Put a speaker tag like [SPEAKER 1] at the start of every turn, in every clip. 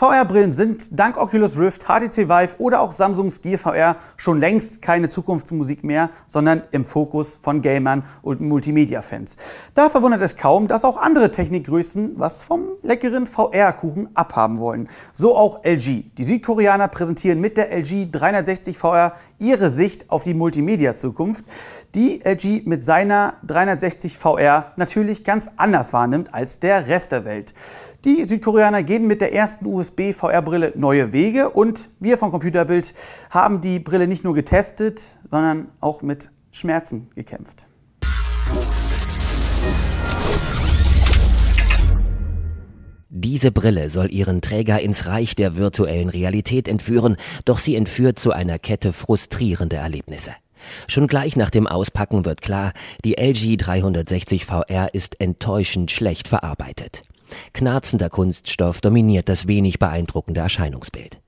[SPEAKER 1] VR-Brillen sind dank Oculus Rift, HTC Vive oder auch Samsungs Gear VR schon längst keine Zukunftsmusik mehr, sondern im Fokus von Gamern und Multimedia-Fans. Da verwundert es kaum, dass auch andere Technikgrößen was vom leckeren VR-Kuchen abhaben wollen. So auch LG. Die Südkoreaner präsentieren mit der LG 360 VR ihre Sicht auf die Multimedia-Zukunft, die LG mit seiner 360 VR natürlich ganz anders wahrnimmt als der Rest der Welt. Die Südkoreaner gehen mit der ersten USB-VR-Brille neue Wege und wir von Computerbild haben die Brille nicht nur getestet, sondern auch mit Schmerzen gekämpft.
[SPEAKER 2] Diese Brille soll ihren Träger ins Reich der virtuellen Realität entführen, doch sie entführt zu einer Kette frustrierender Erlebnisse. Schon gleich nach dem Auspacken wird klar, die LG 360 VR ist enttäuschend schlecht verarbeitet. Knarzender Kunststoff dominiert das wenig beeindruckende Erscheinungsbild.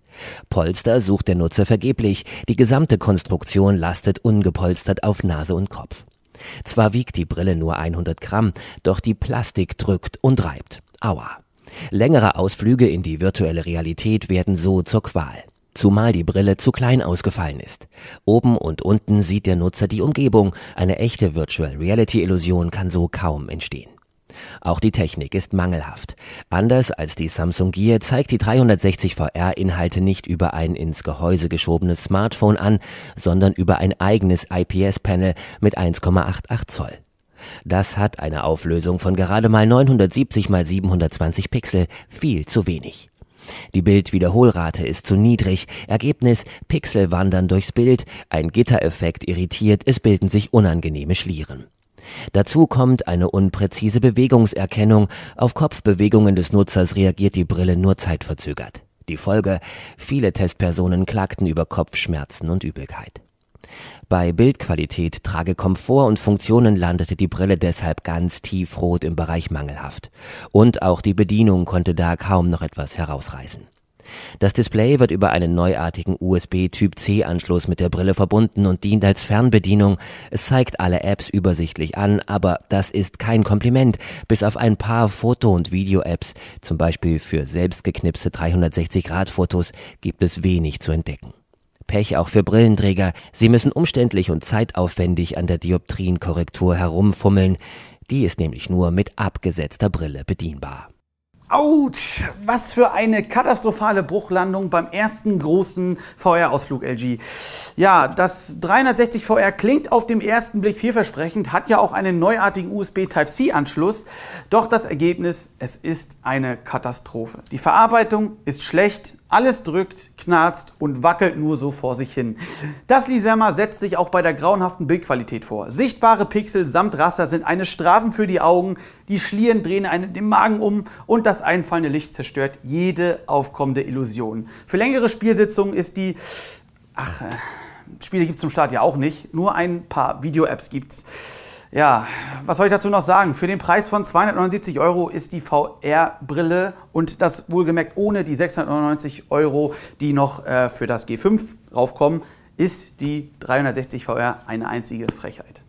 [SPEAKER 2] Polster sucht der Nutzer vergeblich, die gesamte Konstruktion lastet ungepolstert auf Nase und Kopf. Zwar wiegt die Brille nur 100 Gramm, doch die Plastik drückt und reibt. Aua. Längere Ausflüge in die virtuelle Realität werden so zur Qual. Zumal die Brille zu klein ausgefallen ist. Oben und unten sieht der Nutzer die Umgebung. Eine echte Virtual Reality Illusion kann so kaum entstehen. Auch die Technik ist mangelhaft. Anders als die Samsung Gear zeigt die 360 VR Inhalte nicht über ein ins Gehäuse geschobenes Smartphone an, sondern über ein eigenes IPS-Panel mit 1,88 Zoll. Das hat eine Auflösung von gerade mal 970 mal 720 Pixel, viel zu wenig. Die Bildwiederholrate ist zu niedrig. Ergebnis: Pixel wandern durchs Bild, ein Gittereffekt irritiert, es bilden sich unangenehme Schlieren. Dazu kommt eine unpräzise Bewegungserkennung. Auf Kopfbewegungen des Nutzers reagiert die Brille nur zeitverzögert. Die Folge: Viele Testpersonen klagten über Kopfschmerzen und Übelkeit. Bei Bildqualität, Tragekomfort und Funktionen landete die Brille deshalb ganz tiefrot im Bereich mangelhaft. Und auch die Bedienung konnte da kaum noch etwas herausreißen. Das Display wird über einen neuartigen USB-Typ-C-Anschluss mit der Brille verbunden und dient als Fernbedienung. Es zeigt alle Apps übersichtlich an, aber das ist kein Kompliment, bis auf ein paar Foto- und Video-Apps, zum Beispiel für selbstgeknipste 360-Grad-Fotos, gibt es wenig zu entdecken. Pech auch für Brillenträger. Sie müssen umständlich und zeitaufwendig an der Dioptrienkorrektur herumfummeln. Die ist nämlich nur mit abgesetzter Brille bedienbar.
[SPEAKER 1] Autsch, was für eine katastrophale Bruchlandung beim ersten großen VR-Ausflug LG. Ja, das 360 VR klingt auf den ersten Blick vielversprechend, hat ja auch einen neuartigen USB Type-C-Anschluss, doch das Ergebnis, es ist eine Katastrophe. Die Verarbeitung ist schlecht alles drückt, knarzt und wackelt nur so vor sich hin. Das Lyserma setzt sich auch bei der grauenhaften Bildqualität vor. Sichtbare Pixel samt Raster sind eine Strafen für die Augen, die Schlieren drehen einen den Magen um und das einfallende Licht zerstört jede aufkommende Illusion. Für längere Spielsitzungen ist die... Ach, äh, Spiele gibt es zum Start ja auch nicht, nur ein paar Video-Apps gibt's. Ja, was soll ich dazu noch sagen? Für den Preis von 279 Euro ist die VR-Brille und das wohlgemerkt ohne die 699 Euro, die noch äh, für das G5 raufkommen, ist die 360 VR eine einzige Frechheit.